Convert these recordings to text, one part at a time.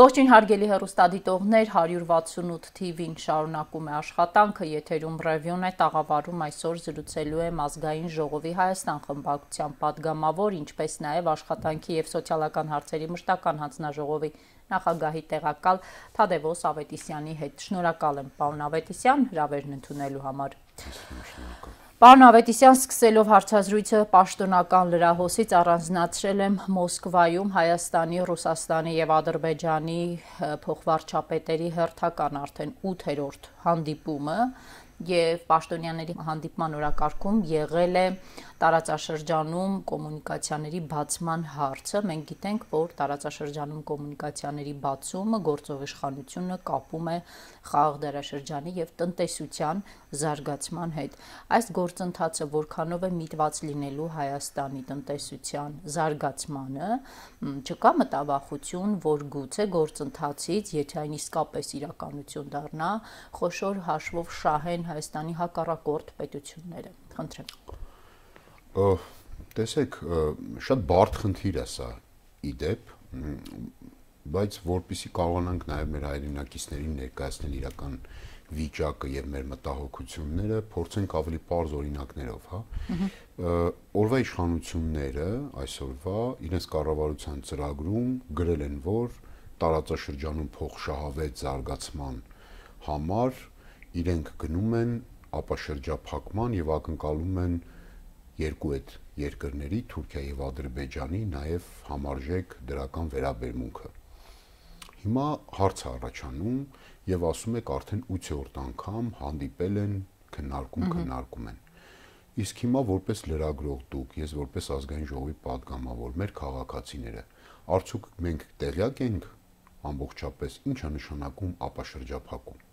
Ողջույն հարգելի հերոստադիտողներ 168 TV-ին շարունակում է աշխատանքը եթերում ռևյուն է տաղավարում այսօր զրուցելու է ազգային ժողովի Հայաստան խմբակցության падգամավոր ինչպես նաև աշխատանքի եւ սոցիալական հարցերի մշտական հանձնաժողովի նախագահի տեղակալ Թադևոս Ավետիսյանի հետ։ Շնորհակալ եմ պարոն Ավետիսյան հրավերն ընդունելու համար։ Շնորհակալ Պարոն Ավետիսյան սկսելով հարցազրույցը պաշտոնական լրահոսից առանձնացրել եմ Մոսկվայում Հայաստանի, Ռուսաստանի եւ Ադրբեջանի փոխվարչապետերի հերթական արդեն 8-րդ հանդիպումը եւ պաշտոնյաների հանդիպման օրակարգում եղել է տարածաշրջանում կոմունիկացիաների բացման հարցը։ Մենք գիտենք, որ տարածաշրջանում կոմունիկացիաների բացումը գործող իշխանությունը կապում է խաղ դարաշրջանի եւ տնտեսության զարգացման հետ։ Այս գործընթացը որքանով է միտված լինելու Հայաստանի տնտեսության զարգացմանը, չկա մտավախություն, որ գուցե գործընթացից, եթե այն իսկապես իրականություն դառնա, խոշոր հաշվով շահեն Հայաստանի հակառակորդ պետությունները։ Խնդրեմ տեսեք, շատ բարդ խնդիր է սա ի դեպ, բայց որpիսի կարողանանք նաև մեր հայրենակիցներին ներկայացնել իրական վիճակը եւ մեր մտահոգությունները, փորձենք ավելի པարզ օրինակներով, հա։ Օրվա իշխանությունները այսօրվա իրենց կառավարության ծրագրում գրել են, որ տարածաշրջանում փոխշահավետ զարգացման համար իրենք գնում են ապաշրջափակման եւ ակնկալում են, են երկու այդ երկրների, Թուրքիա եւ Ադրբեջանի նաեւ համարժեք դրական վերաբերմունքը։ Հիմա հարց առաջանում եւ ասում եք արդեն 8-րդ անգամ հանդիպել են, քննարկում քննարկում են։ Իսկ հիմա որպես լրագրող դուք, ես որպես ազգային ժողովի падգամավոր, մեր քաղաքացիները, արդյոք մենք տեղյակ ենք ամբողջապես ինչա նշանակում ապաշրջափակում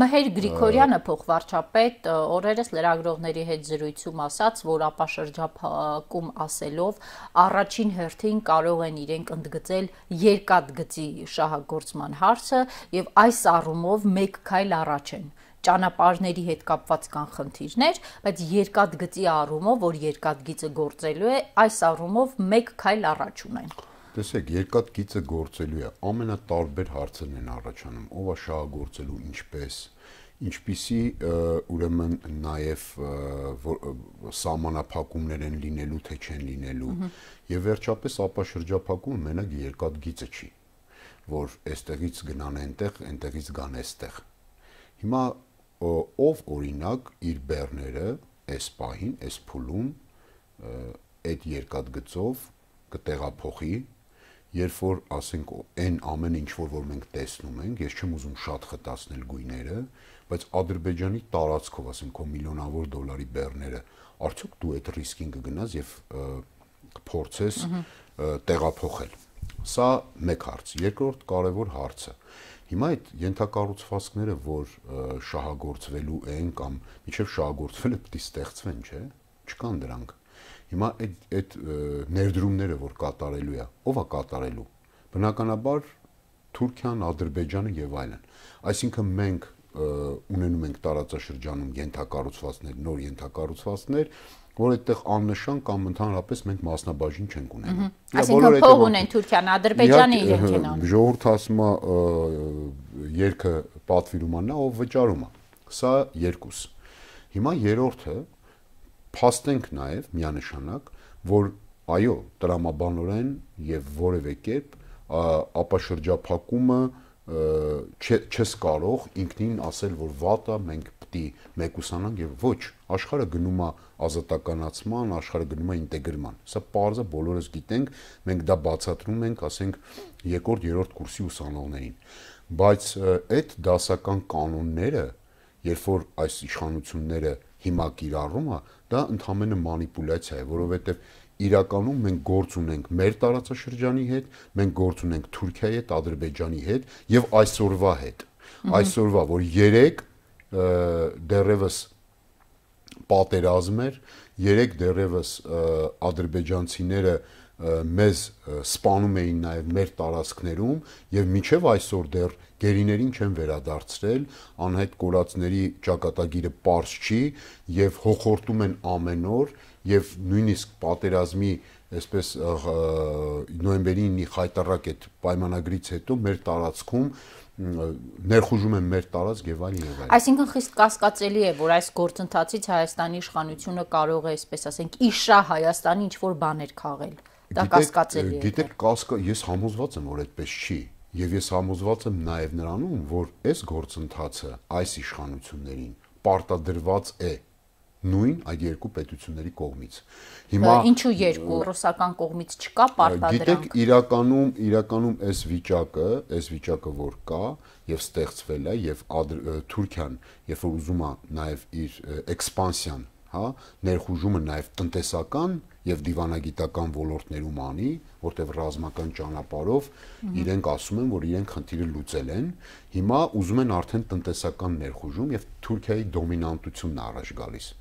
Մհեր Գրիգորյանը փոխվարչապետ օրերս լրագրողների հետ զրույցում ասաց, որ ապաշրջապակում ասելով առաջին հերթին կարող են իրենք ընդգծել երկաթգծի շահագործման հարցը եւ այս առումով մեկ քայլ առաջ են ճանապարհների հետ կապված կան խնդիրներ, բայց երկաթգծի առումով, որ երկաթգիծը գործելու է, այս առումով մեկ քայլ առաջ ունեն։ Տեսեք, երկաթ գիծը գործելու է, ամենատարբեր հարցերն են առաջանում, ով է շահագործելու, ինչպես, ինչպիսի ուրեմն նաև սահմանափակումներ են լինելու, թե չեն լինելու։ Եվ վերջապես ապա շրջափակումը մենակ երկաթ գիծը չի, որ այստեղից գնան այնտեղ, այնտեղից գան այստեղ։ Հիմա ով օրինակ իր բեռները այս պահին, այս փուլում այդ երկաթ գծով կտեղափոխի երբ որ ասենք այն ամեն ինչ որ որ մենք տեսնում ենք, ես չեմ ուզում շատ խտացնել գույները, բայց Ադրբեջանի տարածքով, ասենք, քո միլիոնավոր դոլարի բեռները, արդյոք դու այդ ռիսկին կգնաս եւ կփորձես տեղափոխել։ Սա մեկ հարց, երկրորդ կարևոր հարցը։ Հիմա այդ յենթակառուցվածքները, որ շահագործվելու են կամ միջև շահագործվելը պիտի ստեղծվեն, չէ՞։ Չկան դրանք Հիմա այդ այդ ներդրումները, որ կատարելու է, ով է կատարելու։ Բնականաբար Թուրքիան, Ադրբեջանը եւ այլն։ Այսինքն մենք ունենում ենք տարածաշրջանում յենթակառուցվածքներ, նոր յենթակառուցվածքներ, որ այդտեղ աննշան կամ ընդհանրապես մենք մասնաբաժին չենք ունենում։ Այսինքն փող ունեն Թուրքիան, Ադրբեջանը իրենք են անում։ Ժողովուրդ ասում է երկը պատվիրում աննա, ով վճարում է։ Սա երկուս։ Հիմա երրորդը փաստենք նաև միանշանակ, որ այո, տրամաբանորեն եւ որևէ կերպ ապաշրջափակումը չես կարող ինքնին ասել, որ վատա, մենք պիտի մեկուսանանք եւ ոչ, աշխարհը գնում է ազատականացման, աշխարհը գնում է ինտեգրման։ Սա պարզը բոլորս գիտենք, մենք դա բացատրում ենք, ասենք, երկրորդ, երրորդ կուրսի ուսանողներին։ Բայց այդ դասական կանոնները, երբ որ այս իշխանությունները հիմա կիրառում է, դա ընդհանրը մանիպուլյացիա է, որովհետև իրականում մենք գործ ունենք մեր տարածաշրջանի հետ, մենք գործ ունենք Թուրքիայի հետ, Ադրբեջանի հետ եւ այսօրվա հետ։ Այսօրվա, որ 3 դերևս պատերազմ էր, 3 դերևս ադրբեջանցիները ա, մեզ սպանում էին նաև մեր տարածքներում եւ միջև այսօր դեռ գերիներին չեն վերադարձրել, անհայտ կորածների ճակատագիրը པարզ չի եւ հոխորտում են ամեն օր եւ նույնիսկ պատերազմի այսպես նոյեմբերի 9-ի խայտարակ այդ պայմանագրից հետո մեր տարածքում ներխուժում են մեր տարածք եւ այլն եւ այլն։ Այսինքն խիստ կասկածելի է, որ այս գործընթացից Հայաստանի իշխանությունը կարող է, այսպես ասենք, իշա Հայաստանի ինչ որ բաներ քաղել։ Դա կասկածելի է։ Գիտեք, կասկա ես համոզված եմ, որ այդպես չի։ Եվ ես համոզված եմ նաև նրանում, որ այս գործընթացը այս իշխանություններին պարտադրված է նույն այդ երկու պետությունների կողմից։ Հիմա ինչու երկու ռուսական կողմից չկա պարտադրանք։ Գիտեք, իրականում իրականում այս վիճակը, այս վիճակը որ կա եւ ստեղծվել է եւ Թուրքիան, երբ որ ուզում է նաեւ իր էքսպանսիան հա, ներխուժումը նաև տնտեսական եւ դիվանագիտական ոլորտներում անի, որտեղ ռազմական ճանապարով իրենք ասում են, որ իրենք խնդիրը լուծել են։ Հիմա ուզում են արդեն տնտեսական ներխուժում եւ Թուրքիայի դոմինանտությունն առաջ գալիս։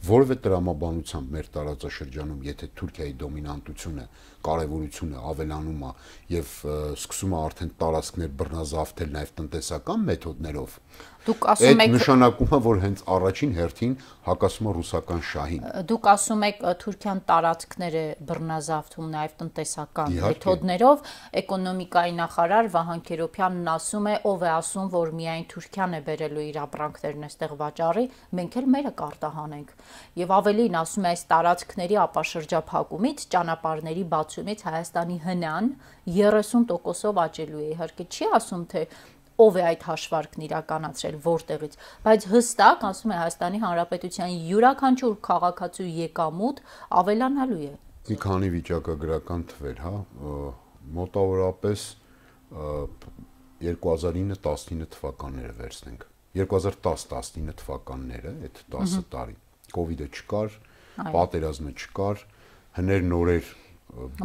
Որևէ դրամաբանությամբ մեր տարածաշրջանում, եթե Թուրքիայի դոմինանտությունը, կարևորությունը ավելանում է եւ սկսում է արդեն տարածքներ բռնազավթել նաեւ տնտեսական մեթոդներով, Դուք ասում եք նշանակումը, որ հենց առաջին հերթին հակասում է ռուսական շահին։ Դուք ասում եք Թուրքիան տարածքները բռնազավթում նաև տնտեսական մեթոդներով, էկոնոմիկայի նախարար Վահան Քերոբյանն ասում է, ով է ասում, որ միայն Թուրքիան է բերելու իր ապրանքներն այստեղ վաճառի, մենք էլ մերը կարտահանենք։ Եվ ավելին ասում է այս տարածքների ապաշրջափակումից, ճանապարհների բացումից Հայաստանի հնան 30%-ով աճելու է։ Իհարկե չի ասում, թե ով է այդ հաշվարկն իրականացրել, որտեղից, բայց հստակ ասում է Հայաստանի Հանրապետության յուրաքանչյուր քաղաքացու եկամուտ ավելանալու է։ Մի քանի վիճակագրական թվեր, հա, մոտավորապես 2009-19 թվականները վերցնենք։ 2010-19 թվականները, այդ 10 տարին, Կովիդը չկար, պատերազմը չկար, հներ նորեր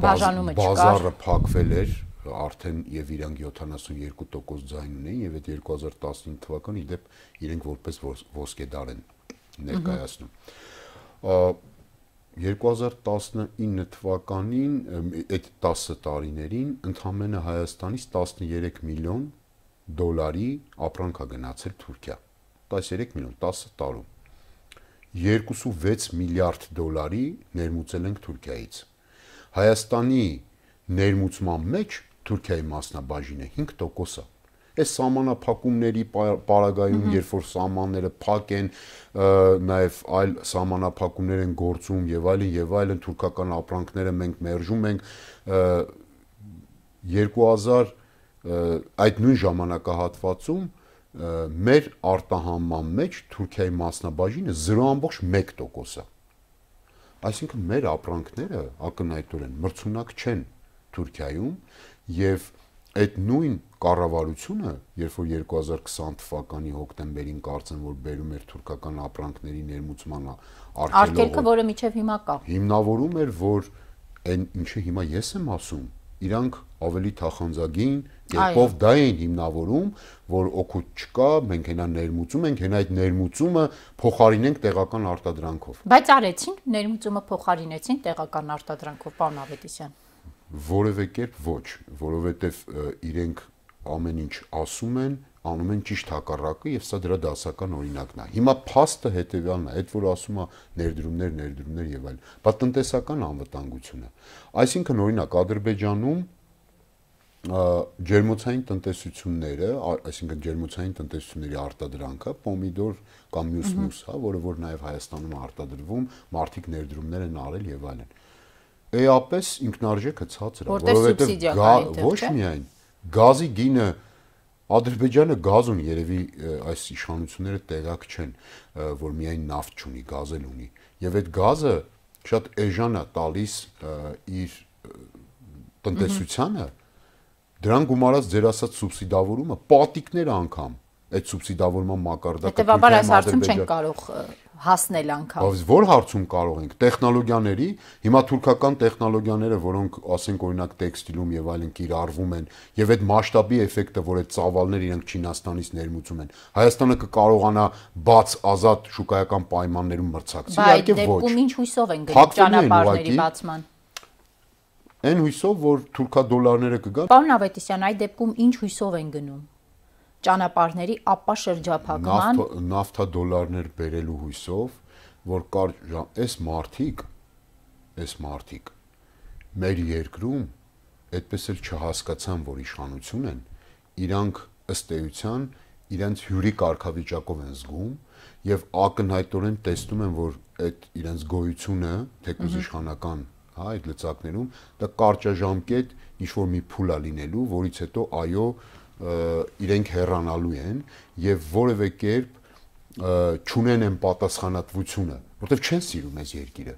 բազարը փակվել էր, արդեն եւ իրանք 72% ձայն ունեն եւ այդ 2015 թվականն իդեպ իրենք որպես ոսկեդար են ներկայացնում։ 2019 թվականին այդ 10 տարիներին ընդամենը Հայաստանից 13 միլիոն դոլարի ապրանք է գնացել Թուրքիա։ 13 միլիոն 10 տարում 2.6 միլիարդ դոլարի ներմուծել ենք Թուրքիայից։ Հայաստանի ներմուծման մեջ Թուրքիայի մասնաբաժինը 5% է այս սահմանափակումների պարագայում, երբ որ սահմանները փակ են, նաև այլ սահմանափակումներ են գործում եւ այլն եւ այլն թուրքական ապրանքները մենք մերժում ենք 2000 այդ նույն ժամանակահատվածում մեր արտահանման մեջ Թուրքիայի մասնաբաժինը 0.1% է։ Այսինքն մեր ապրանքները ակնհայտորեն մրցունակ չեն Թուրքիայում եւ այդ նույն կառավարությունը, երբ որ 2020 թվականի հոկտեմբերին կարծեմ որ բերում էր թուրքական ապրանքների ներմուծմանը արգելքը, արգելքը, որը միջև հիմա կա։ Հիմնավորում էր, որ այն ինչը հիմա ես եմ ասում, իրանք ավելի թախանձագին կերպով դա էին հիմնավորում, որ օգուտ չկա, մենք հենա ներմուծում ենք, հենա այդ ներմուծումը փոխարինենք տեղական արտադրանքով։ Բայց արեցին, ներմուծումը փոխարինեցին տեղական արտադրանքով, պարոն Ավետիսյան որևէ կերպ ոչ, որովհետև իրենք ամեն ինչ ասում են, անում են ճիշտ հակառակը եւ սա դրա դասական օրինակն է։ Հիմա փաստը հետեւյալն է, այդ որ ասում է ներդրումներ, ներդրումներ եւ այլն, բայց տնտեսական անվտանգությունը։ Այսինքն օրինակ Ադրբեջանում ջերմոցային տնտեսությունները, այսինքն ջերմոցային տնտեսությունների արտադրանքը, պոմիդոր կամ մյուս մյուս, հա, որը որ նաև Հայաստանում արտադրվում, մարդիկ ներդրումներ են արել եւ այլն էապես ինքնարժեքը ցածր է, որովհետև ոչ միայն գազի գինը Ադրբեջանը գազ ունի, երևի այս իշխանությունները տեղակ չեն, որ միայն նավթ չունի, գազ էլ ունի։ Եվ այդ գազը շատ էժան է տալիս իր տնտեսությանը, դրան գումարած ձեր ասած սուբսիդավորումը, պատիկները անգամ այդ սուբսիդավորման մակարդակը։ Հետևաբար այս հարցում չեն կարող հասնել անգամ։ Բայց որ հարցում կարող ենք տեխնոլոգիաների, հիմա թուրքական տեխնոլոգիաները, որոնք ասենք օրինակ տեքստիլում եւ այլն կիրառվում են, եւ այդ մասշտաբի էֆեկտը, որ այդ ծավալները իրենք Չինաստանից ներմուծում են, Հայաստանը կկարողանա բաց ազատ շուկայական պայմաններում մրցակցել։ Իհարկե դե ոչ։ Բայց դեպքում ինչ հույսով են գնում ճանապարհների բացման այն հույսով, որ թուրքա դոլարները կգան։ Պարոն Ավետիսյան, այդ դեպքում ինչ հույսով են գնում ճանապարհների ապաշրջափակման նավթադոլարներ բերելու հույսով, որ կար այս մարտիկ, այս մարտիկ մեր երկրում այդպես էլ չհասկացան, որ իշխանություն են, իրանք ըստ էության իրենց հյուրի կարգավիճակով են զգում եւ ակնհայտորեն տեսնում են, որ այդ իրենց գոյությունը, թեկուզ իշխանական, հա, այդ լծակներում դա կարճաժամկետ ինչ որ մի փուլ է լինելու, որից հետո այո, այո իրենք հեռանալու են եւ որևէ կերպ չունեն այն պատասխանատվությունը, որտեղ չեն սիրում այս երկիրը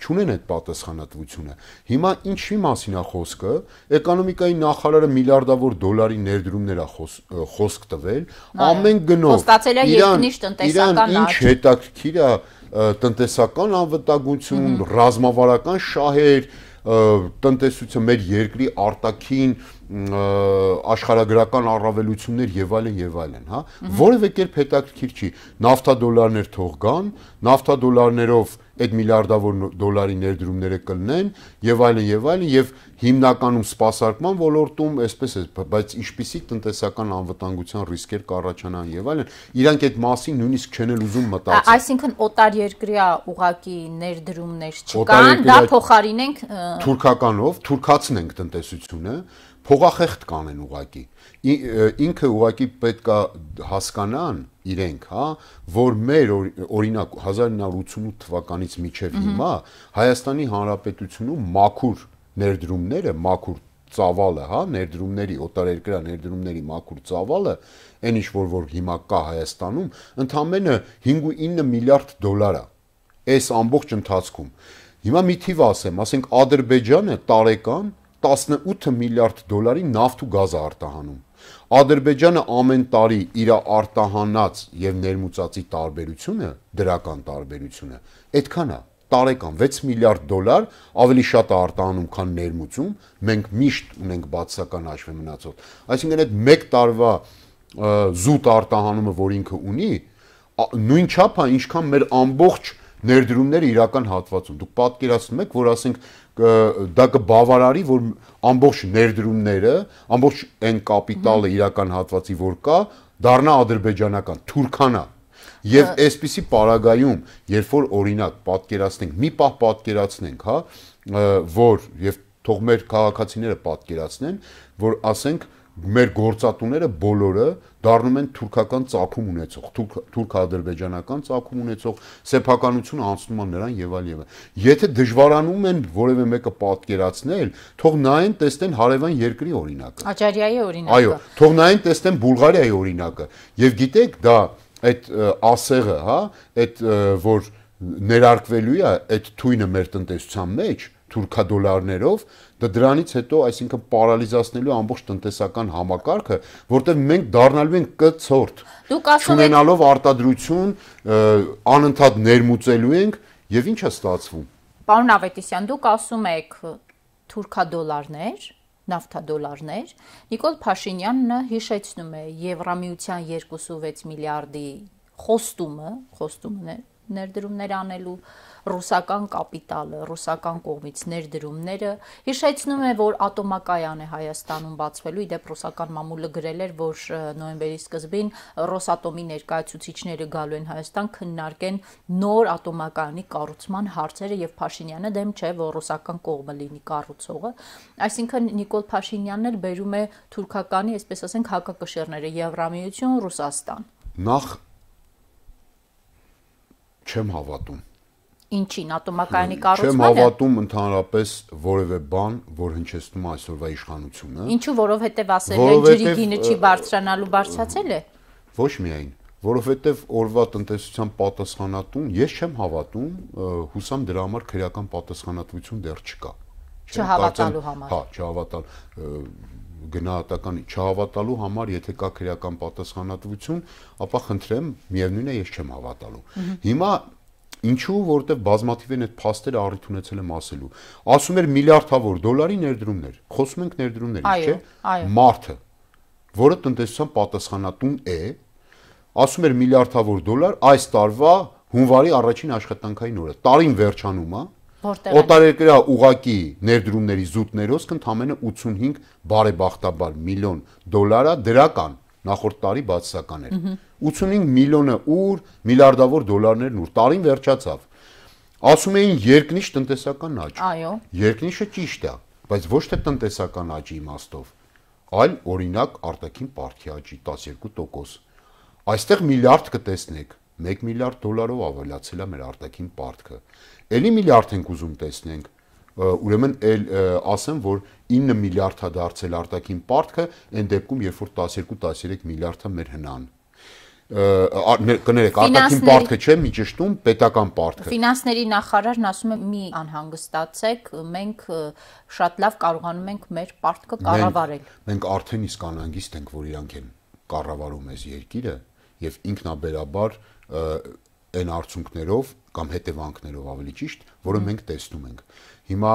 չունեն այդ պատասխանատվությունը։ Հիմա ինչի մասին է խոսքը։ Էկոնոմիկայի նախարարը միլիարդավոր դոլարի ներդրումներ է խոսք տվել, ամեն գնով։ Խոստացել է երկնիշ տնտեսական ինչ հետաքրքիր է տնտեսական անվտանգություն, ռազմավարական շահեր, տնտեսությունը մեր երկրի արտաքին աշխարհագրական առավելություններ եւ այլն եւ այլն, հա, որևէ կերպ հետաքրքիր չի։ Նավթադոլարներ թող գան, նավթադոլարներով այդ միլիարդավոր դոլարի ներդրումները կլնեն եւ այլն եւ այլն եւ հիմնականում սպասարկման ոլորտում այսպես է, բայց ինչպիսի տնտեսական անվտանգության ռիսկեր կառաջանան եւ այլն, իրանք այդ մասին նույնիսկ չեն էլ ուզում մտածել։ Այսինքն օտար երկրյա ուղակի ներդրումներ չկան, դա փոխարինենք թուրքականով, թուրքացնենք տնտեսությունը փողախեղտ կանեն ուղակի ինքը ուղակի պետքա հասկանան իրենք, հա, որ մեր օրինակ 1988 թվականից մինչև հիմա Հայաստանի Հանրապետությունում մաքուր ներդրումները, մաքուր ծավալը, հա, ներդրումների, օտարերկրյա ներդրումների մաքուր ծավալը, այն ինչ որ որ հիմա կա Հայաստանում, ընդամենը 5.9 միլիարդ դոլար է։ Այս ամբողջ ընթացքում Հիմա մի թիվ ասեմ, ասենք Ադրբեջանը տարեկան 18 միլիարդ դոլարի նավթ ու գազը արտահանում։ Ադրբեջանը ամեն տարի իր արտահանած եւ ներմուծածի տարբերությունը, դրական տարբերությունը, այդքան է տարեկան 6 միլիարդ դոլար ավելի շատ է արտահանում, քան ներմուծում, մենք միշտ ունենք բացական հաշվի մնացող։ Այսինքն այդ 1 տարվա զուտ արտահանումը, որ ինքը ունի, նույն չափ է, ինչքան մեր ամբողջ ներդրումները իրական հատվածում։ Դուք պատկերացնում եք, որ ասենք դա կբավարարի, որ ամբողջ ներդրումները, ամբողջ այն կապիտալը իրական հատվածի որ կա, դառնա ադրբեջանական, թուրքանա։ Եվ այսպիսի պարագայում, երբ որ օրինակ պատկերացնենք, մի պահ պատկերացնենք, հա, որ եւ թող մեր քաղաքացիները պատկերացնեն, որ ասենք մեր գործատուները բոլորը դառնում են թուրքական ծագում ունեցող, թուրք-ադրբեջանական ծագում ունեցող, սեփականությունը անցնում է նրան եւ այլ եւ։ Եթե դժվարանում են որևէ մեկը պատկերացնել, թող նայեն տեսնեն հարևան երկրի օրինակը։ Աջարիայի օրինակը։ Այո, թող նայեն տեսնեն Բուլղարիայի օրինակը։ Եվ գիտեք, դա այդ ասեղը, հա, այդ որ ներարկվելու է այդ թույնը մեր տնտեսության մեջ, թուրքադոլարներով, դա դրանից հետո, այսինքն պարալիզացնելու ամբողջ տնտեսական համակարգը, որտեղ մենք դառնալու ենք կցորդ։ Դուք ասում եք ունենալով արտադրություն, անընդհատ ներմուծելու ենք եւ ի՞նչ է ստացվում։ Պարոն Ավետիսյան, դուք ասում եք թուրքադոլարներ, նավթադոլարներ։ Նիկոլ Փաշինյանը հիշեցնում է Եվրամիության 2.6 միլիարդի խոստումը, խոստումն է, ներդրումներ անելու ռուսական կապիտալը, ռուսական կողմից ներդրումները հիշեցնում է, որ ատոմակայան է Հայաստանում բացվելու, իդեպ ռուսական մամուլը գրել էր, որ նոյեմբերի սկզբին Ռոսատոմի ներկայացուցիչները գալու են Հայաստան քննարկեն նոր ատոմակայանի կառուցման հարցերը եւ Փաշինյանը դեմ չէ, որ ռուսական կողմը լինի կառուցողը, այսինքն Նիկոլ Փաշինյանն էլ բերում է թուրքականի, այսպես ասենք, հակակշիռները Եվրամիություն, Ռուսաստան։ Նախ չեմ հավատում։ Ինչին ատոմակայանի կառուցմանը։ Չեմ հավատում ընդհանրապես որևէ բան, որ հնչեցնում է այսօրվա իշխանությունը։ Ինչու, որովհետև ասել են ջրի գինը չի բարձրանալու բարձացել է։ Ոչ միայն, որովհետև օրվա տնտեսության պատասխանատուն ես չեմ հավատում, հուսամ դրա համար քրեական պատասխանատվություն դեռ չկա։ Չհավատալու համար։ Հա, չհավատալ գնահատական չհավատալու համար, եթե կա քրեական պատասխանատվություն, ապա խնդրեմ, միևնույն է, ես չեմ հավատալու։ Հիմա Ինչու, որովհետև բազմաթիվ են այդ փաստերը առիթ ունեցել եմ ասելու։ Ասում էր միլիարդավոր դոլարի ներդրումներ։ Խոսում ենք ներդրումներից, չէ՞։ Մարտը, որը տնտեսության պատասխանատուն է, ասում էր միլիարդավոր դոլար այս տարվա հունվարի առաջին աշխատանքային օրը։ Տարին վերջանում է, որտեղ օտարերկրյա ուղակի ներդրումների զուտներոս ընդամենը 85 բարեբախտաբար միլիոն դոլարա դրական նախորդ տարի բացասական էր 85 միլիոնը ուր միլիարդավոր դոլարներն ուր տարին վերջացավ ասում էին երկնիշ տնտեսական աճ այո երկնիշը ճիշտ է բայց ոչ թե տնտեսական աճի իմաստով այլ օրինակ արտաքին պարտքի աճի 12% այստեղ միլիարդ կտեսնեք 1 միլիարդ դոլարով ավելացել է մեր արտաքին պարտքը Էլի միլիարդ ենք ուզում տեսնենք։ Ուրեմն էլ ասեմ, որ 9 միլիարդ է դարձել արտաքին պարտքը, այն դեպքում, երբ որ 12-13 միլիարդը մեր հնան կներեք արտաքին պարտքը չէ միջշտում պետական պարտքը ֆինանսների նախարարն ասում է մի անհանգստացեք մենք շատ լավ կարողանում ենք մեր պարտքը կառավարել մենք արդեն իսկ անհանգիստ ենք որ իրանք են կառավարում այս երկիրը եւ ինքնաբերաբար այն արդյունքներով կամ հետևանքներով ավելի ճիշտ, որը մենք տեսնում ենք։ Հիմա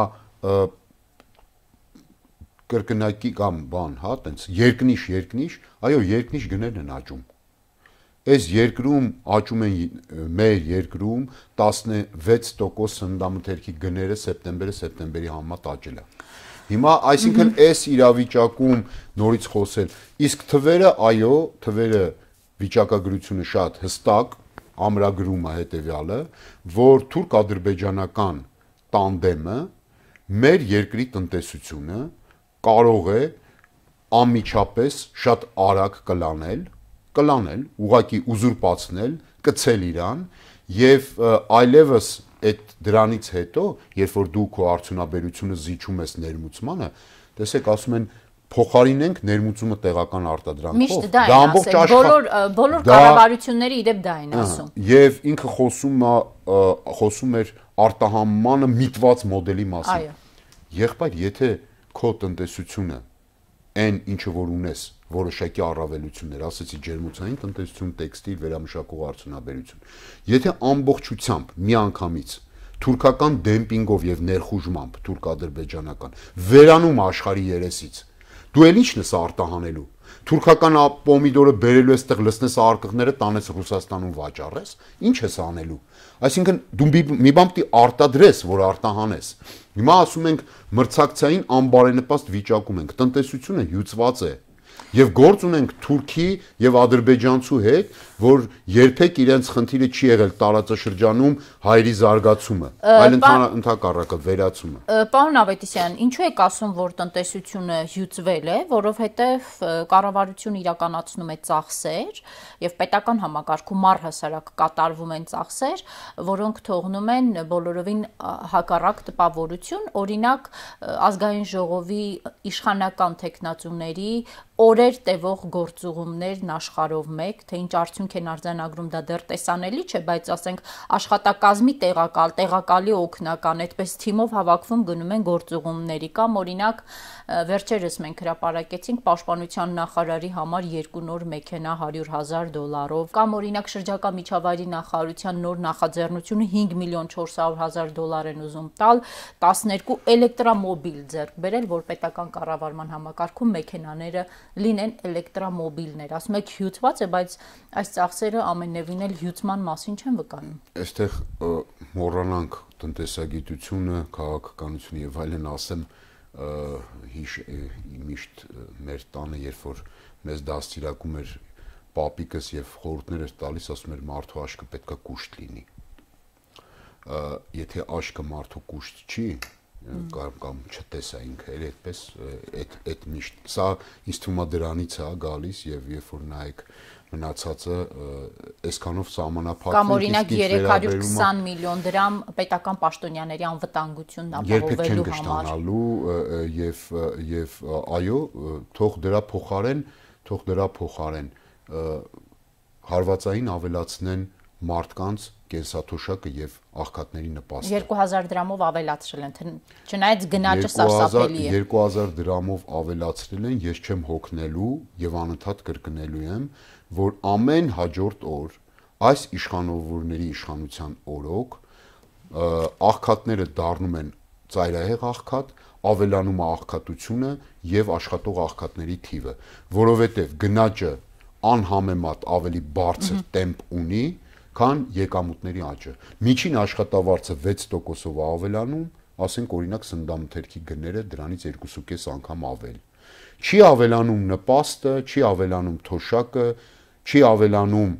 կրկնակի կամ բան, հա, տենց երկնիշ, երկնիշ, այո, երկնիշ գներն են աճում։ Այս երկրում աճում են մեր երկրում 16% հնդամթերքի գները սեպտեմբերը սեպտեմբերի համեմատ աճել է։ Հիմա, այսինքն, այս իրավիճակում նորից խոսել։ Իսկ թվերը, այո, թվերը վիճակագրությունը շատ հստակ, ամրագրում է հետեւյալը, որ թուրք-ադրբեջանական տանդեմը մեր երկրի տնտեսությունը կարող է անմիջապես շատ արագ կլանել, կլանել, ուղակի ուզուրպացնել, կցել Իրան եւ այլևս այդ դրանից հետո, երբ որ դու քո արդյունաբերությունը զիջում ես ներմուծմանը, տեսեք, ասում են փոխարինենք ներմուծումը տեղական արտադրանքով։ Դա ամբողջ աշխարհ բոլոր բոլոր կառավարությունների իդեպ դա են ասում։ Եվ ինքը խոսում է խոսում էր արտահանմանը միտված մոդելի մասին։ Այո։ Եղբայր, եթե քո տնտեսությունը այն ինչը որ ունես որոշակի առավելություններ, ասեցի ջերմոցային տնտեսություն, տեքստիլ, վերամշակող արդյունաբերություն։ Եթե ամբողջությամբ միանգամից թուրքական դեմպինգով եւ ներխուժմամբ թուրք-ադրբեջանական վերանում աշխարհի երեսից Դու էլ ի՞նչն ես արտահանելու։ Թուրքական պոմիդորը բերելու ես տեղ լցնես արկղները տանես Ռուսաստանում վաճառես, ի՞նչ ես անելու։ Այսինքն դու մի, մի բան պետք արտադրես, որ արտահանես։ Հիմա ասում ենք մրցակցային անբարենպաստ վիճակում ենք։ Տնտեսությունը հյուծված է Եվ գործ ունենք Թուրքի եւ Ադրբեջանցու հետ, որ երբեք իրենց խնդիրը չի եղել տարածաշրջանում հայերի զարգացումը, այլ ընդհակառակը վերացումը։ Պարոն Ավետիսյան, ինչու եք ասում, որ տնտեսությունը հյուծվել է, որովհետեւ կառավարությունը իրականացնում է ծախսեր եւ պետական համակարգում մար հասարակ կատարվում են ծախսեր, որոնք թողնում են բոլորովին հակառակ տպավորություն, օրինակ ազգային ժողովի իշխանական տեխնացուների օրեր տևող գործողումներն աշխարհով մեկ, թե ինչ արդյունք են արձանագրում դա դեռ տեսանելի չէ, բայց ասենք աշխատակազմի տեղակալ, տեղակալի օկնական, այդպես թիմով հավաքվում գնում են գործողումների կամ օրինակ Վերջերս մենք հրապարակեցինք պաշտպանության նախարարի համար երկու նոր մեքենա 100 000 դոլարով, կամ օրինակ շրջակա միջավայրի նախարարության նոր նախաձեռնությունը 5 միլիոն 400 000 դոլար են ուզում տալ, 12 էլեկտրամոբիլ ձեռք բերել, որ պետական կառավարման համակարգում մեքենաները լինեն էլեկտրամոբիլներ։ Ասում եք հյուծված է, բայց այս ծախսերը ամենևին էլ հյուծման մասին չեն վկանում։ Այստեղ մոռանանք տնտեսագիտությունը, քաղաքականությունը եւ այլն ասեմ, հիշ միշտ մեր տանը երբ որ մեզ դաստիարակում էր պապիկս եւ խորհուրդներ էր տալիս ասում էր մարդու աշկը պետքա կուշտ լինի եթե աշկը մարդու կուշտ չի կամ կամ չտես այնքը էլ այդպես այդ այդ միշտ սա ինձ թվում է դրանից է գալիս եւ երբ որ նայեք մնացածը այսքանով սահմանափակվում է։ Կամ օրինակ 320 միլիոն դրամ պետական պաշտոնյաների անվտանգությունն ապահովելու համար։ Երբեք չեն կշտանալու եւ եւ այո, թող դրա փոխարեն, թող դրա փոխարեն հարվածային ավելացնեն մարդկանց կենսաթոշակը եւ աղքատների նպաստը 2000 դրամով ավելացրել են չնայած գնաճը սարսափելի է 2000 դրամով ավելացրել են ես չեմ հոգնելու եւ անընդհատ կրկնելու եմ որ ամեն հաջորդ օր այս իշխանավորների իշխանության օրոք աղքատները դառնում են ծայրահեղ աղքատ, ավելանում է աղքատությունը եւ աշխատող աղքատների թիվը, որովհետեւ գնաճը անհամեմատ ավելի բարձր տեմպ ունի, քան եկամուտների աճը։ Միջին աշխատավարձը 6%-ով ավելանում, ասենք օրինակ սնդամթերքի գները դրանից 2.5 անգամ ավել։ Չի ավելանում նպաստը, չի ավելանում թոշակը, չի ավելանում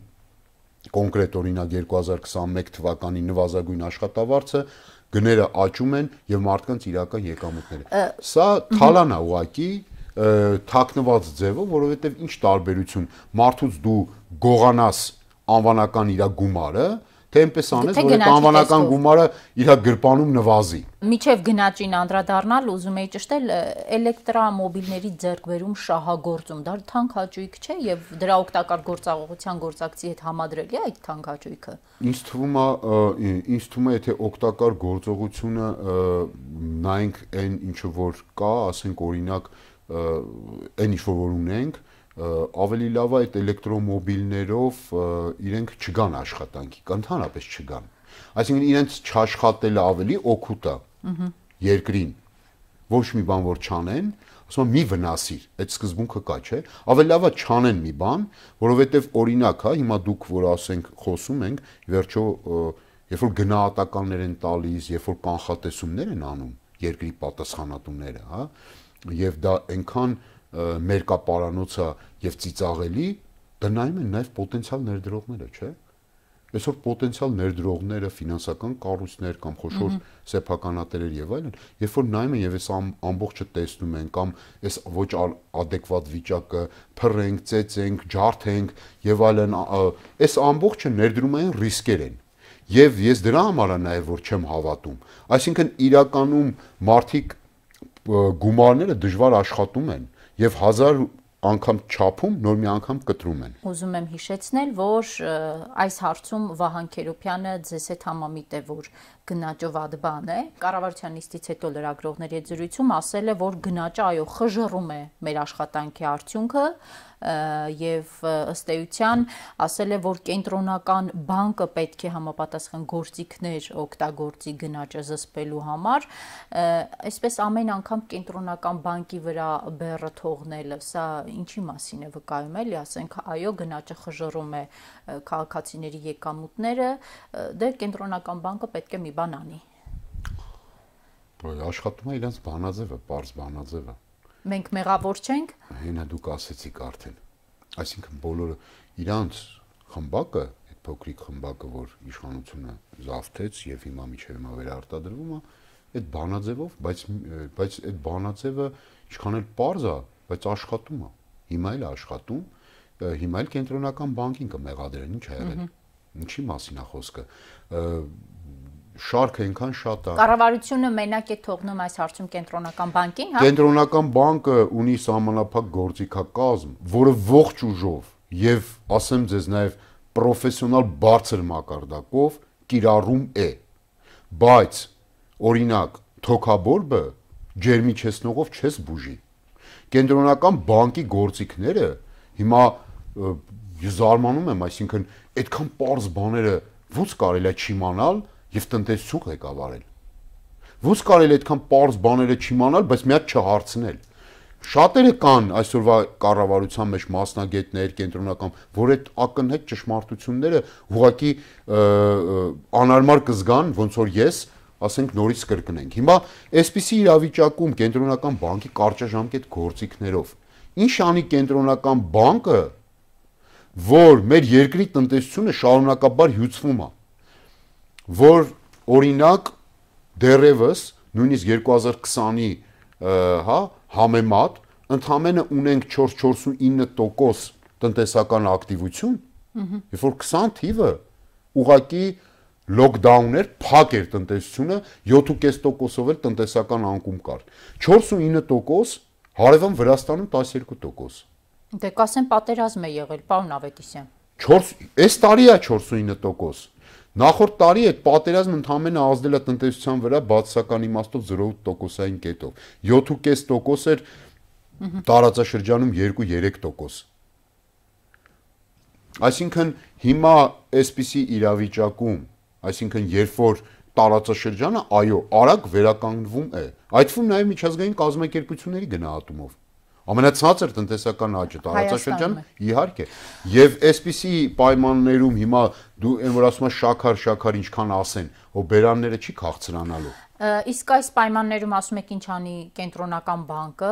կոնկրետ օրինակ 2021 թվականի նվազագույն աշխատավարձը գները աճում են եւ մարդկանց իրական եկամուտները։ Սա թալան է ուղակի թակնված ձևը, որովհետեւ ինչ տարբերություն։ Մարդուց դու գողանաս անվանական իր գումարը, թե այնպես անես, որ այդ անվանական գումարը իր գրպանում նվազի։ Միջև գնաճին անդրադառնալ, ուզում էի ճշտել էլեկտրամոբիլների ձեռքբերում շահագործում, դա թանկ հաճույք չէ եւ դրա օգտակար գործողության գործակցի հետ համադրելի է այդ թանկ հաճույքը։ Ինչ թվում է, ինչ թվում է, եթե օգտակար գործողությունը նայենք այն ինչը որ կա, ասենք օրինակ այն ինչ որ ունենք, որ ավելի լավ է այդ էլեկտրոմոբիլներով իրենք չգան աշխատանքի, ընդհանրապես չգան։ Այսինքն իրենց չաշխատելը ավելի օգուտ է երկրին։ Ոչ մի բան որ չանեն, ասում եմ մի վնասիր, այդ սկզբունքը կա, չէ՞։ Ավելի լավ է չանեն մի բան, որովհետև օրինակ հա, հիմա դուք որ ասենք խոսում ենք, վերջո երբ որ գնահատականներ են տալիս, երբ որ կանխատեսումներ են անում երկրի պատասխանատուները, հա, եւ դա այնքան մերկապարանոցը եւ ծիծաղելի, դնայում են նաեւ պոտենցիալ ներդրողները, չէ՞։ Այսօր պոտենցիալ ներդրողները, ֆինանսական կառույցներ կամ խոշոր սեփականատերեր եւ այլն, երբ որ նայում են եւ այս ամբողջը տեսնում են կամ այս ոչ adekvat վիճակը, փռենք, ծեծենք, ջարդենք եւ այլն, այս ամբողջը ներդրումային ռիսկեր են։ Եվ ես դրա համար նաեւ որ չեմ հավատում։ Այսինքն իրականում մարդիկ գումարները դժվար աշխատում են եւ 1000 անգամ չափում նոր մի անգամ կտրում են։ Ուզում եմ հիշեցնել, որ այս հարցում Վահան Քերոբյանը ձեզ հետ համամիտ է, որ գնաճը վատ բան է։ Կառավարության նիստից հետո լրագրողների հետ զրույցում ասել է, որ գնաճը այո խժռում է մեր աշխատանքի արդյունքը, եւ ըստ էության ասել է, որ կենտրոնական բանկը պետք է համապատասխան գործիքներ օգտագործի գնաճը զսպելու համար, այսպես ամեն անգամ կենտրոնական բանկի վրա բեռը թողնելը, սա ինչի մասին է վկայում, էլի, ասենք, այո, գնաճը խժռում է քաղաքացիների եկամուտները, դե կենտրոնական բանկը պետք է մի բան անի։ Բայց աշխատում է իրենց բանաձևը, པարզ բանաձևը մենք մեղավոր չենք։ Հենա դուք ասեցիք արդեն։ Այսինքն բոլորը իրանց խմբակը, այդ փոքրիկ խմբակը, որ իշխանությունը զավթեց եւ հիմա միջև մա վերարտադրվում է, այդ բանաձևով, բայց բայց այդ բանաձևը ինչքան էլ པարզ է, բայց աշխատում է։ Հիմա էլ աշխատում, հիմա էլ կենտրոնական բանկին կմեղադրեն, ինչ ա եղել։ Ինչի մասին է խոսքը շարք այնքան շատ է։ Կառավարությունը մենակ է թողնում այս հարցում կենտրոնական բանկին, հա։ Կենտրոնական բանկը ունի համանապակ գործիքակազմ, որը ողջ ուժով եւ ասեմ ձեզ նաեւ պրոֆեսիոնալ բարձր մակարդակով կիրառում է։ Բայց օրինակ թոքաբորբը ջերմի չեսնողով չես բուժի։ Կենտրոնական բանկի գործիքները հիմա զարմանում եմ, այսինքն այդքան པարզ բաները ո՞նց կարելի է չիմանալ, չի եւ տնտեսություն ղեկավարել։ Ոնց կարելի այդքան པարզ բաները չիմանալ, բայց մի հատ չհարցնել։ Շատերը կան այսօրվա կառավարության մեջ մասնագետներ, կենտրոնական, որ այդ ակնհայտ ճշմարտությունները ուղղակի անարմար կզգան, ոնց որ ես, ասենք նորից կրկնենք։ Հիմա այսպիսի իրավիճակում կենտրոնական բանկի կարճաժամկետ գործիքներով ինչ անի կենտրոնական բանկը, որ մեր երկրի տնտեսությունը շարունակաբար հյուսվում է որ օրինակ դերևս նույնիսկ 2020-ի հա համեմատ ընդհանրապես ունենք 4-49% տնտեսական ակտիվություն, երբ որ 20 թիվը ուղակի լոկդաուներ, փակ էր տնտեսությունը, 7.5%-ով էլ տնտեսական անկում կար։ 4.9% հարևան Վրաստանում 12%։ Դե կասեմ պատերազմ է եղել, պարոն Ավետիսյան։ 4 այս տարի է 4.9%։ Նախորդ տարի այդ պատերազմը ընդամենը ազդել է տնտեսության վրա բացասական իմաստով 0.8%-ային կետով։ 7.5% էր տարածաշրջանում 2-3%։ Այսինքն հիմա այսպիսի իրավիճակում, այսինքն երբ որ տարածաշրջանը այո, արագ վերականգնվում է, այդ ֆում նաև միջազգային կազմակերպությունների գնահատումով ամենացածր տնտեսական աճը տարածաշրջանում իհարկե եւ այսպիսի պայմաններում հիմա դու այն որ ասում ես շաքար շաքար ինչքան ասեն հո բերանները չի քաղցրանալու իսկ այս պայմաններում ասում եք ինչ անի կենտրոնական բանկը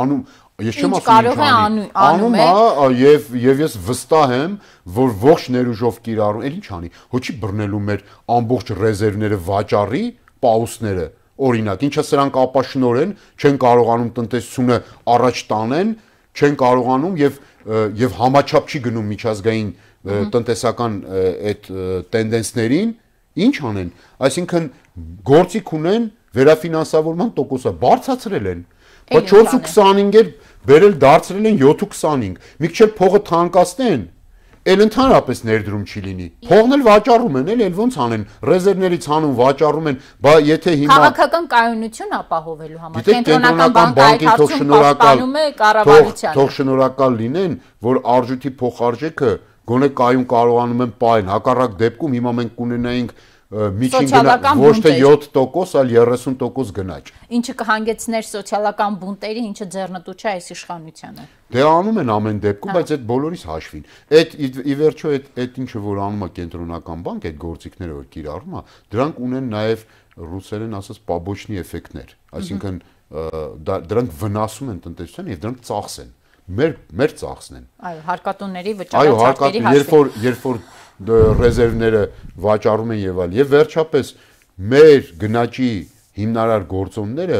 անում ես չեմ ասում կարող է անում է եւ եւ ես վստահ եմ որ ողջ ներուժով կիրառում էլ ինչ անի հո չի բռնելու մեր ամբողջ ռեզերվները վաճառի պաուսները օրինակ, ինչը սրանք ապաշնորեն չեն կարողանում տնտեսությունը առաջ տանեն, չեն կարողանում եւ եւ համաչափ չի գնում միջազգային տնտեսական այդ տենդենսներին, ինչ անեն։ Այսինքն գործիք ունեն վերաֆինանսավորման տոկոսը բարձրացրել են, բայց 4.25-ը վերել դարձրել են 7.25։ Միք չէ փողը թանկացնեն, էլ ընդհանրապես ներդրում չի լինի։ Փողն էլ վաճառում են, էլ ոնց անեն։ Ռեզերվներից հանում վաճառում են, բա եթե հիմա Քաղաքական կայունություն ապահովելու համար կենտրոնական բանկի թող շնորհակալ է կառավարությանը։ Թող շնորհակալ լինեն, որ արժույթի փոխարժեքը գոնե կայուն կարողանում են պահել։ Հակառակ դեպքում հիմա մենք կունենայինք միջին գնա ոչ թե 7%, այլ 30% գնաճ։ Ինչը կհանգեցներ սոցիալական բունտերի, ինչը ձեռնտու չէ այս իշխանությանը։ Դե անում են ամեն դեպքում, հա։ բայց այդ բոլորից հաշվին։ Այդ ի վերջո այդ այդ ինչը որ անում է կենտրոնական բանկ, այդ գործիքները որ կիրառում է, դրանք ունեն նաև ռուսերեն ասած պաբոչնի էֆեկտներ, այսինքն դրանք վնասում են տնտեսությանը եւ դրանք ծախսեն մեր մեր ծախսն են։ Այո, հարկատունների վճարած արտերի հաշվին։ Այո, հարկատուն, երբ որ երբ որ Դե ռեզերվները վաճառում են եւ այլ։ Եվ վերջապես մեր գնաճի հիմնարար գործոնները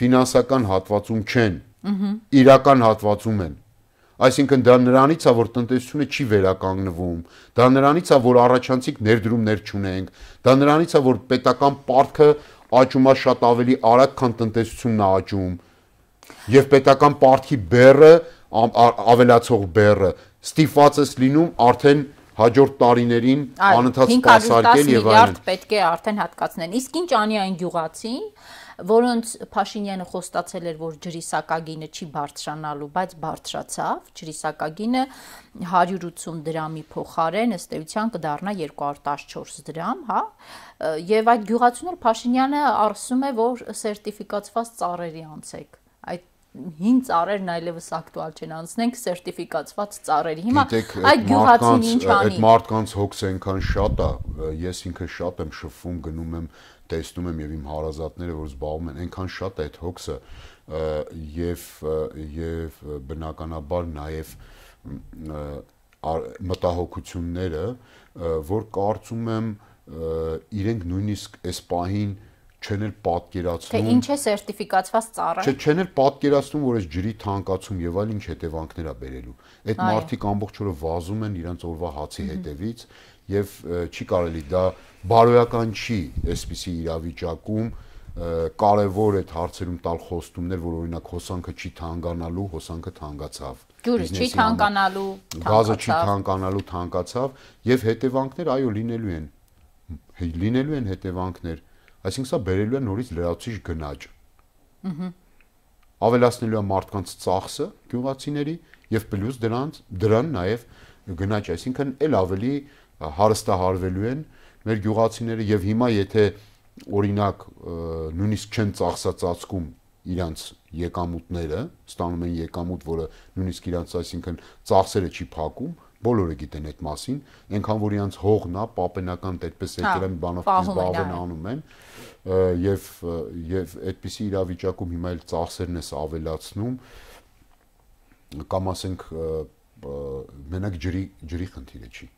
ֆինանսական հատվածում չեն։ Իրական հատվածում են։ Այսինքն դա նրանից է որ տնտեսությունը չի վերականգնվում, դա նրանից է որ առաջանցիկ ներդրումներ չունենք, դա նրանից է որ պետական պարտքը աճում է շատ ավելի արագ, քան տնտեսությունն է աճում։ Եվ պետական պարտքի բեռը ավելացող բեռը ստիփված է լինում արդեն հաջորդ տարիներին անընդհատ սպասարկել եւ այլն։ 510 միլիարդ պետք է արդեն հատկացնեն։ Իսկ ինչ անի այն գյուղացին, որոնց Փաշինյանը խոստացել էր, որ ջրի սակագինը չի բարձրանալու, բայց բարձրացավ։ Ջրի սակագինը 180 դրամի փոխարեն ըստ էության կդառնա 214 դրամ, հա։ Եվ այդ գյուղացուներ Փաշինյանը ասում է, որ սերտիֆիկացված ծառերի անցեք այդ հին ծառերն այլևս ակտուալ չեն անցնենք սերտիֆիկացված ծառերի։ Հիմա այդ գյուղացին ինչ անի։ Այդ մարդկանց հոգս այնքան շատ է, ես ինքը շատ եմ շփվում, գնում եմ, տեսնում եմ եւ իմ հարազատները, որ զբաղվում են, այնքան շատ է այդ հոգսը եւ եւ բնականաբար նաեւ մտահոգությունները, որ կարծում եմ իրենք նույնիսկ այս պահին չեն էլ պատկերացնում թե ինչ է սերտիֆիկացված ծառը չէ չեն էլ պատկերացնում որ այս ջրի թանկացում եւ այլ ինչ հետևանքներ է բերելու այդ մարդիկ ամբողջ օրը վազում են իրենց օրվա հացի հետևից եւ չի կարելի դա բարոյական չի այսպիսի իրավիճակում կարևոր է հարցերում տալ խոստումներ, որ օրինակ հոսանքը չի թանկանալու, հոսանքը թանկացավ։ Ջուրը չի թանկանալու, գազը չի թանկանալու, թանկացավ եւ հետևանքներ այո լինելու են։ Լինելու են հետևանքներ Այսինքն սա բերելու է նորից լրացուցիչ գնաճ։ Ահա ավելացնելու է մարդկանց ծախսը գյուղացիների եւ պլյուս դրանց դրան նաեւ գնաճ, այսինքն էլ ավելի հարստահարվելու են մեր գյուղացիները եւ հիմա եթե օրինակ նույնիսկ չեն ծախսածածկում իրանց եկամուտները, ստանում են եկամուտ, որը նույնիսկ իրանց, այսինքն ծախսերը չի փակում, բոլորը գիտեն այդ մասին, այնքան որ իրանց հողն է, պապենական դերպես հա, եկել են բանով զբաղվեն անում են եւ եւ այդպիսի իրավիճակում հիմա էլ ծախսերն էս ավելացնում կամ ասենք մենակ ջրի ջրի խնդիրը չի։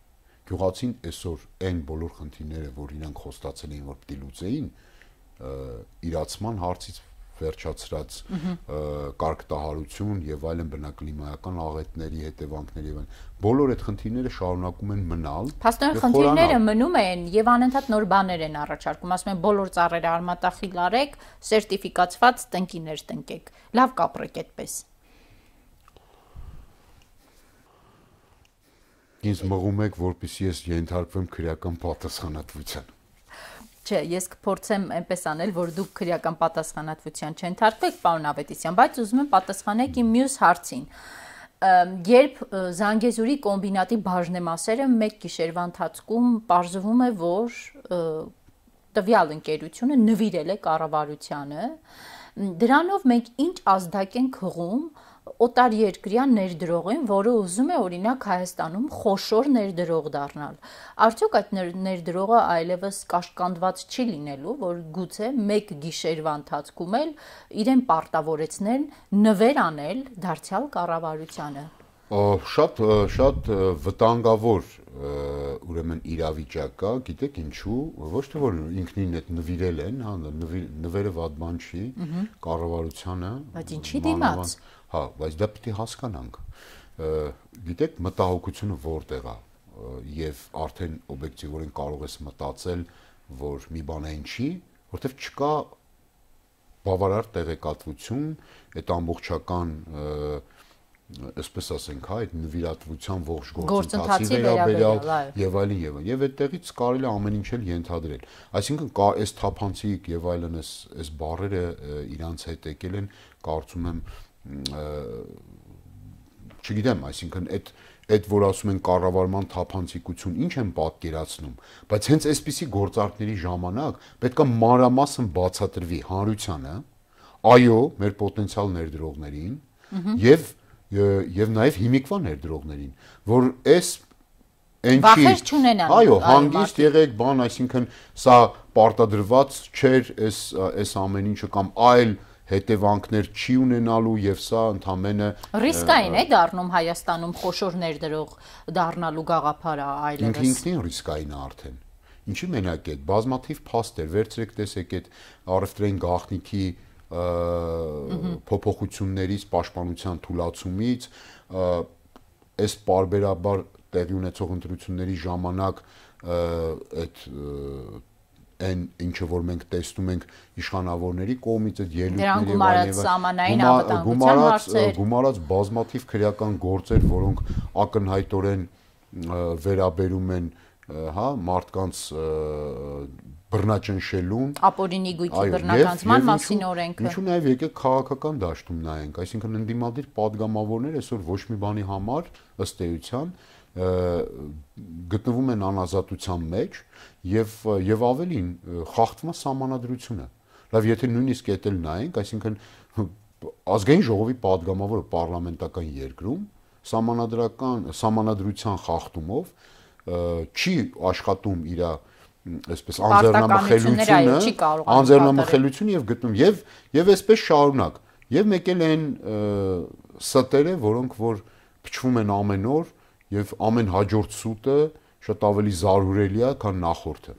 Գյուղացին այսօր այն բոլոր խնդիրները, որ իրանք խոստացել էին, որ պիտի լուծեին, իրացման հարցից վերջացրած կարգտահարություն եւ այլն բնակլիմայական աղետների հետևանքներ եւ այլն բոլոր այդ խնդիրները շարունակում են մնալ Փաստորեն խնդիրները մնում են եւ անընդհատ նոր բաներ են առաջարկում ասում են բոլոր ծառերը արմատախիլ արեք սերտիֆիկացված տնկիներ տնկեք լավ կապրեք այդպես Ինձ մղում եք որpիսի ես ենթարկվեմ քրեական պատասխանատվության Չէ, ես կփորձեմ այնպես անել, որ դուք քրեական պատասխանատվության չընթարկվեք, պարոն Ավետիսյան, բայց ուզում եմ պատասխանեք իմ մյուս հարցին։ Երբ Զանգեզուրի կոմբինատի բաժնեմասերը մեկ գիշերվա ընթացքում ողջվում է, որ տվյալ ընկերությունը նվիրել է կառավարությանը, դրանով մենք ինչ ազդակ ենք հղում օտար երկրյա ներդրողին, որը ուզում է օրինակ Հայաստանում խոշոր ներդրող դառնալ։ Արդյոք այդ ներդրողը այլևս կաշկանդված չի լինելու, որ գուցե մեկ գիշերվա ընթացքում էլ իրեն պարտավորեցնեն նվեր անել դարձյալ կառավարությանը։ Շատ շատ վտանգավոր ուրեմն իրավիճակ կա, գիտեք ինչու, ոչ թե որ ինքնին այդ նվիրել են, հա նվերը վատ բան չի, կառավարությունը։ Բայց ինչի դիմաց։ Հա, բայց դա պիտի հասկանանք։ Գիտեք, մտահոգությունը որտեղ է եւ արդեն օբյեկտիվորեն կարող ես մտածել, որ մի բան այն չի, որովհետեւ չկա բավարար տեղեկատվություն այդ ամբողջական այսպես ասենք, հա, այդ նվիրատվության ողջ գործընթացի վերաբերյալ եւ այլն եւ այլն։ Եվ այդտեղից կարելի է ամեն ինչ էլ ենթադրել։ Այսինքն այս թափանցիկ եւ այլն այս այս բարերը իրանց հետ եկել են, կարծում եմ, չգիտեմ, այսինքն այդ այդ որ ասում են կառավարման թափանցիկություն, ինչ են պատկերացնում, բայց հենց այսպիսի գործարքների ժամանակ պետքա մանրամասն բացատրվի հանրությանը, այո, մեր պոտենցիալ ներդրողներին եւ եւ նաեւ հիմիկվա ներդրողներին, որ այս Ինչի։ Վախեր չունենան։ Այո, հանգիստ եղեք, բան, այսինքն սա պարտադրված չէր այս այս ամեն ինչը կամ այլ այ հետևանքներ չի ունենալու եւ սա ընդամենը ռիսկային է դառնում Հայաստանում խոշոր ներդրող դառնալու գաղափարը այլևս ինքնին ռիսկային է արդեն ինչի մենակ է բազմաթիվ փաստեր վերցրեք տեսեք այդ առևտրային գաղտնիքի փոփոխություններից պաշտպանության թուլացումից այս parberabar տեղի ունեցող ընտրությունների ժամանակ այդ այն ինչը որ մենք տեսնում ենք իշխանավորների կողմից այդ ելույթների եւ այլն սահմանային անվտանգության հարցեր գումարած բազմաթիվ քրեական գործեր, որոնք ակնհայտորեն վերաբերում են հա մարդկանց բռնաճնշելուն ապօրինի գույքի բռնականացման մասին օրենքը ինչու նաև եկեք քաղաքական դաշտում նայենք այսինքն ընդդիմադիր падգամավորներ այսօր ոչ մի բանի համար ըստ էության գտնվում են անազատության մեջ եւ եւ ավելին խախտվում է համանadrությունը։ Լավ, եթե նույնիսկ էտել նայենք, այսինքն ազգային ժողովի падգամավորը parlamentական երկրում համանadrական համանadrության խախտումով չի աշխատում իր այսպես անձեռնամխելությունը, անձեռնամխելությունը եւ գտնում եւ եւ այսպես շարունակ։ Եվ մեկ էլ այն ստերը, որոնք որ փչվում են ամեն օր եւ ամեն հաջորդ սուտը, որ շատ ավելի զարհուրելի է, քան նախորդը։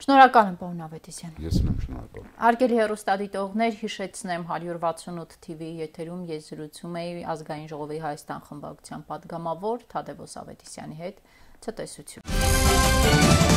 Շնորհակալ եմ, պարոն Ավետիսյան։ Ես եմ շնորհակալ։ Արգելի հերոստատիտողներ, հիշեցնեմ 168 TV-ի եթերում ես զրուցում եի ազգային ժողովի Հայաստան խմբակցության падգամավոր Թադևոս Ավետիսյանի հետ։ Ցտեսություն։